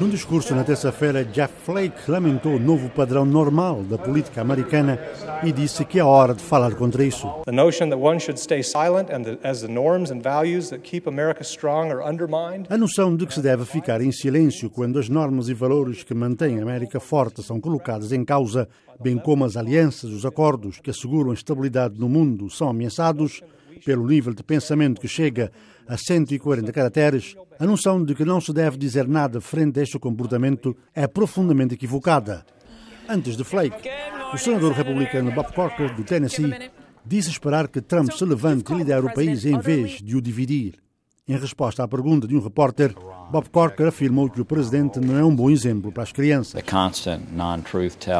Num discurso na terça-feira, Jeff Flake lamentou o novo padrão normal da política americana e disse que é hora de falar contra isso. A noção de que se deve ficar em silêncio quando as normas e valores que mantêm a América forte são colocadas em causa, bem como as alianças, os acordos que asseguram a estabilidade no mundo são ameaçados, pelo nível de pensamento que chega a 140 caracteres, a noção de que não se deve dizer nada frente a este comportamento é profundamente equivocada. Antes de Flake, o senador republicano Bob Corker, do Tennessee, disse esperar que Trump se levante e lidere o país em vez de o dividir. Em resposta à pergunta de um repórter, Bob Corker afirmou que o presidente não é um bom exemplo para as crianças.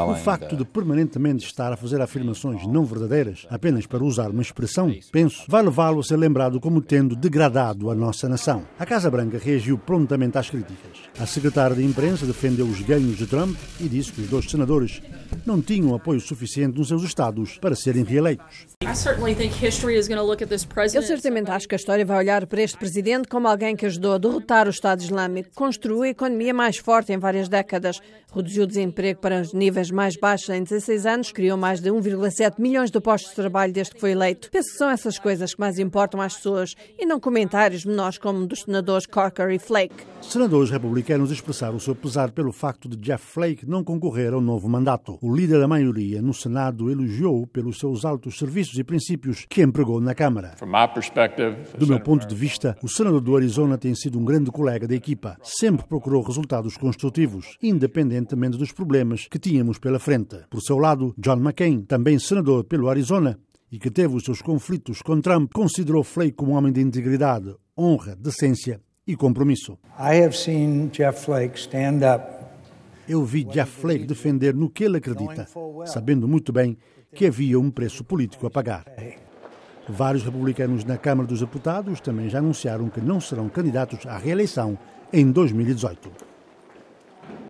O facto de permanentemente estar a fazer afirmações não verdadeiras, apenas para usar uma expressão, penso, vai levá-lo a ser lembrado como tendo degradado a nossa nação. A Casa Branca reagiu prontamente às críticas. A secretária de imprensa defendeu os ganhos de Trump e disse que os dois senadores não tinham apoio suficiente nos seus estados para serem reeleitos. Eu certamente acho que a história vai olhar para este presidente presidente como alguém que ajudou a derrotar o Estado Islâmico, construiu a economia mais forte em várias décadas, reduziu o desemprego para os níveis mais baixos em 16 anos, criou mais de 1,7 milhões de postos de trabalho desde que foi eleito. Penso que são essas coisas que mais importam às pessoas e não comentários menores como dos senadores Corker e Flake. Senadores republicanos expressaram o seu pesar pelo facto de Jeff Flake não concorrer ao novo mandato. O líder da maioria no Senado elogiou pelos seus altos serviços e princípios que empregou na Câmara. Do meu ponto de vista, o senador do Arizona tem sido um grande colega da equipa. Sempre procurou resultados construtivos, independentemente dos problemas que tínhamos pela frente. Por seu lado, John McCain, também senador pelo Arizona, e que teve os seus conflitos com Trump, considerou Flay como um homem de integridade, honra, decência e compromisso. Eu vi Jeff Flake defender no que ele acredita, sabendo muito bem que havia um preço político a pagar. Vários republicanos na Câmara dos Deputados também já anunciaram que não serão candidatos à reeleição em 2018.